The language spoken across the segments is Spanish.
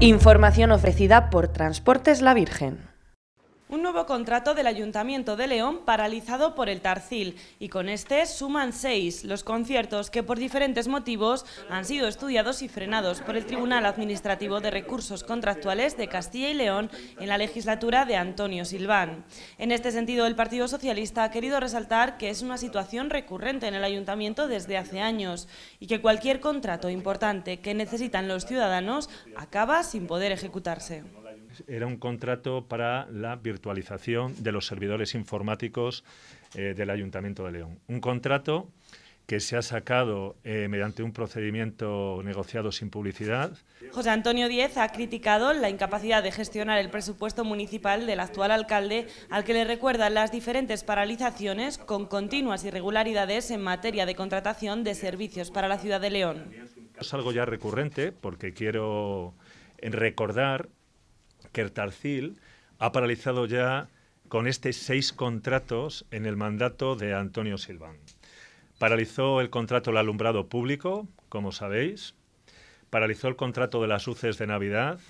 Información ofrecida por Transportes La Virgen. Un nuevo contrato del Ayuntamiento de León paralizado por el Tarcil y con este suman seis los conciertos que por diferentes motivos han sido estudiados y frenados por el Tribunal Administrativo de Recursos Contractuales de Castilla y León en la legislatura de Antonio Silván. En este sentido, el Partido Socialista ha querido resaltar que es una situación recurrente en el Ayuntamiento desde hace años y que cualquier contrato importante que necesitan los ciudadanos acaba sin poder ejecutarse era un contrato para la virtualización de los servidores informáticos eh, del Ayuntamiento de León. Un contrato que se ha sacado eh, mediante un procedimiento negociado sin publicidad. José Antonio Díez ha criticado la incapacidad de gestionar el presupuesto municipal del actual alcalde, al que le recuerdan las diferentes paralizaciones con continuas irregularidades en materia de contratación de servicios para la ciudad de León. Es algo ya recurrente porque quiero recordar Kertarcil ha paralizado ya con estos seis contratos en el mandato de Antonio Silván. Paralizó el contrato del alumbrado público, como sabéis, paralizó el contrato de las luces de Navidad,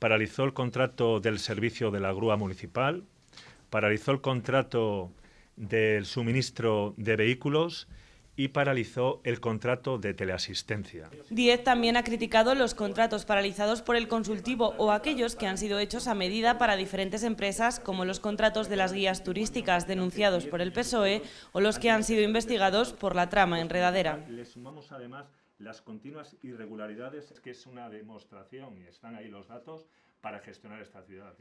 paralizó el contrato del servicio de la grúa municipal, paralizó el contrato del suministro de vehículos y paralizó el contrato de teleasistencia. Diez también ha criticado los contratos paralizados por el consultivo o aquellos que han sido hechos a medida para diferentes empresas, como los contratos de las guías turísticas denunciados por el PSOE o los que han sido investigados por la trama enredadera. Le sumamos además las continuas irregularidades, que es una demostración, y están ahí los datos, para gestionar esta ciudad.